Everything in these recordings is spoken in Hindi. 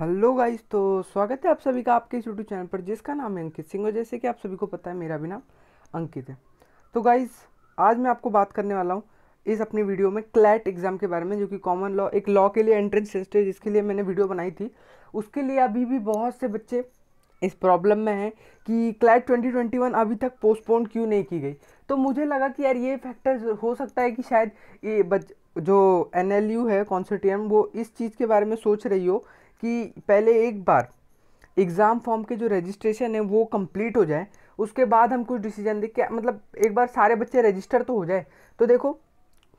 हेलो गाइस तो स्वागत है आप सभी का आपके इस यूट्यूब चैनल पर जिसका नाम है अंकित सिंह और जैसे कि आप सभी को पता है मेरा भी नाम अंकित है तो गाइस आज मैं आपको बात करने वाला हूँ इस अपनी वीडियो में क्लैट एग्ज़ाम के बारे में जो कि कॉमन लॉ एक लॉ के लिए एंट्रेंस टेस्ट है जिसके लिए मैंने वीडियो बनाई थी उसके लिए अभी भी बहुत से बच्चे इस प्रॉब्लम में है कि क्लैट 2021 अभी तक पोस्टपोन क्यों नहीं की गई तो मुझे लगा कि यार ये फैक्टर हो सकता है कि शायद ये बच जो एन है कॉन्सर्टियम वो इस चीज़ के बारे में सोच रही हो कि पहले एक बार एग्ज़ाम फॉर्म के जो रजिस्ट्रेशन है वो कंप्लीट हो जाए उसके बाद हम कुछ डिसीजन दें क्या मतलब एक बार सारे बच्चे रजिस्टर तो हो जाए तो देखो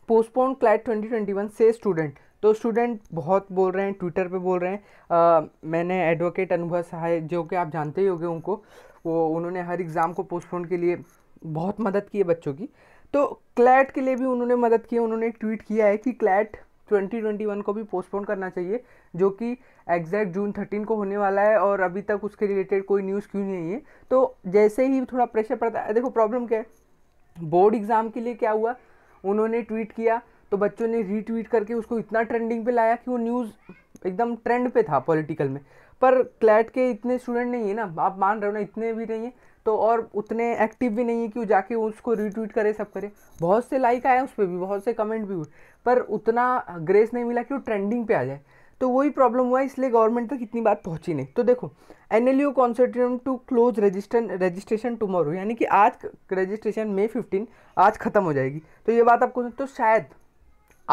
पोस्टपोन क्लैट 2021 से स्टूडेंट तो स्टूडेंट बहुत बोल रहे हैं ट्विटर पे बोल रहे हैं आ, मैंने एडवोकेट अनुभव सहाय जो कि आप जानते ही होंगे उनको वो उन्होंने हर एग्ज़ाम को पोस्टपोन के लिए बहुत मदद की है बच्चों की तो क्लैट के लिए भी उन्होंने मदद की है उन्होंने ट्वीट किया है कि क्लैट 2021 को भी पोस्टपोन करना चाहिए जो कि एग्जैक्ट जून 13 को होने वाला है और अभी तक उसके रिलेटेड कोई न्यूज़ क्यों नहीं है तो जैसे ही थोड़ा प्रेशर पड़ता है देखो प्रॉब्लम क्या है बोर्ड एग्ज़ाम के लिए क्या हुआ उन्होंने ट्वीट किया तो बच्चों ने रीट्वीट करके उसको इतना ट्रेंडिंग पे लाया कि वो न्यूज़ एकदम ट्रेंड पे था पॉलिटिकल में पर क्लैट के इतने स्टूडेंट नहीं है ना आप मान रहे हो ना इतने भी नहीं है तो और उतने एक्टिव भी नहीं है कि वो जाके उसको रीट्वीट करे सब करे बहुत से लाइक आए उस पर भी बहुत से कमेंट भी हुए पर उतना ग्रेस नहीं मिला कि वो ट्रेंडिंग पे आ जाए तो वही प्रॉब्लम हुआ इसलिए गवर्नमेंट तक इतनी बात पहुंची नहीं तो देखो N L U concentrate to close register registration tomorrow यानी कि आज रजिस्ट्रेशन मे फिफ्टीन आज ख़त्म हो जाएगी तो ये बात आपको तो शायद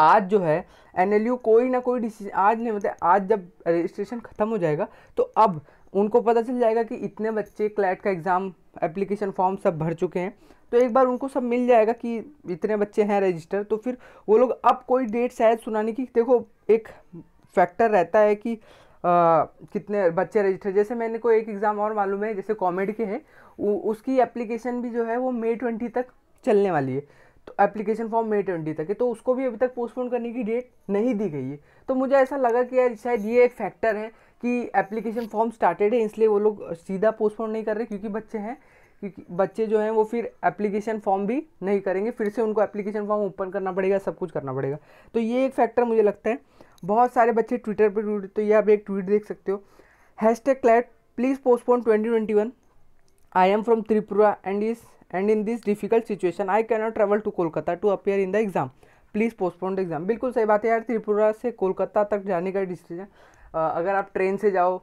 आज जो है एन कोई ना कोई डिसीजन आज नहीं मतलब आज जब रजिस्ट्रेशन ख़त्म हो जाएगा तो अब उनको पता चल जाएगा कि इतने बच्चे क्लैट का एग्ज़ाम एप्लीकेशन फॉर्म सब भर चुके हैं तो एक बार उनको सब मिल जाएगा कि इतने बच्चे हैं रजिस्टर तो फिर वो लोग अब कोई डेट शायद सुनाने की देखो एक फैक्टर रहता है कि आ, कितने बच्चे रजिस्टर जैसे मैंने कोई एक एग्ज़ाम और मालूम है जैसे कॉमेड के हैं उसकी एप्लीकेशन भी जो है वो मई ट्वेंटी तक चलने वाली है तो एप्लीकेशन फॉर्म मई ट्वेंटी तक है तो उसको भी अभी तक पोस्टपोन करने की डेट नहीं दी गई है तो मुझे ऐसा लगा कि यार शायद ये एक फैक्टर है कि एप्लीकेशन फॉर्म स्टार्टेड है इसलिए वो लोग सीधा पोस्टपोन नहीं कर रहे क्योंकि बच्चे हैं क्योंकि बच्चे जो हैं वो फिर एप्लीकेशन फॉर्म भी नहीं करेंगे फिर से उनको एप्लीकेशन फॉर्म ओपन करना पड़ेगा सब कुछ करना पड़ेगा तो ये एक फैक्टर मुझे लगता है बहुत सारे बच्चे ट्विटर पर ट्वीट तो ये आप एक ट्वीट देख सकते हो hashtag CLAT please postpone twenty twenty one I am from Tripura and is and in this difficult situation I can not travel to Kolkata to appear in the exam please postpone the exam बिल्कुल सही बात है यार त्रिपुरा से कोलकाता तक जाने का डिसीजन अगर आप ट्रेन से जाओ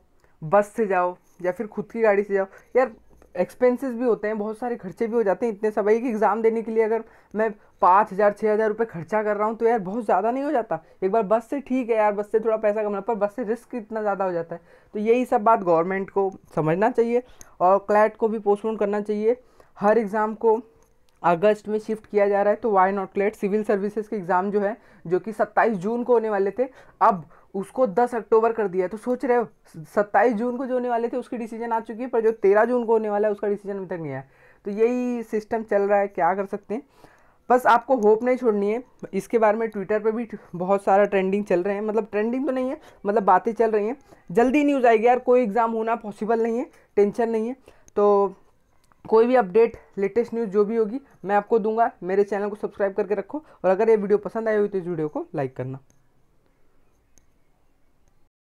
बस से जाओ या फिर खुद की गाड़ी से जाओ यार एक्सपेंसेस भी होते हैं बहुत सारे खर्चे भी हो जाते हैं इतने सब एक एग्ज़ाम देने के लिए अगर मैं पाँच हज़ार छः हज़ार रुपये खर्चा कर रहा हूँ तो यार बहुत ज़्यादा नहीं हो जाता एक बार बस से ठीक है यार बस से थोड़ा पैसा कमाना पर बस से रिस्क इतना ज़्यादा हो जाता है तो यही सब बात गवर्नमेंट को समझना चाहिए और क्लैट को भी पोस्टपोन करना चाहिए हर एग्ज़ाम को अगस्त में शिफ्ट किया जा रहा है तो why not let civil services के एग्ज़ाम जो है जो कि 27 जून को होने वाले थे अब उसको 10 अक्टूबर कर दिया तो सोच रहे हो 27 जून को जो होने वाले थे उसकी डिसीजन आ चुकी है पर जो 13 जून को होने वाला है उसका डिसीजन अभी तक नहीं आया तो यही सिस्टम चल रहा है क्या कर सकते हैं बस आपको होप नहीं छोड़नी है इसके बारे में ट्विटर पर भी बहुत सारा ट्रेंडिंग चल रहे हैं मतलब ट्रेंडिंग तो नहीं है मतलब बातें चल रही हैं जल्दी न्यूज़ आएगी यार कोई एग्ज़ाम होना पॉसिबल नहीं है टेंशन नहीं है तो कोई भी अपडेट लेटेस्ट न्यूज़ जो भी होगी मैं आपको दूंगा मेरे चैनल को सब्सक्राइब करके रखो और अगर ये वीडियो पसंद आई हुई तो इस वीडियो को लाइक करना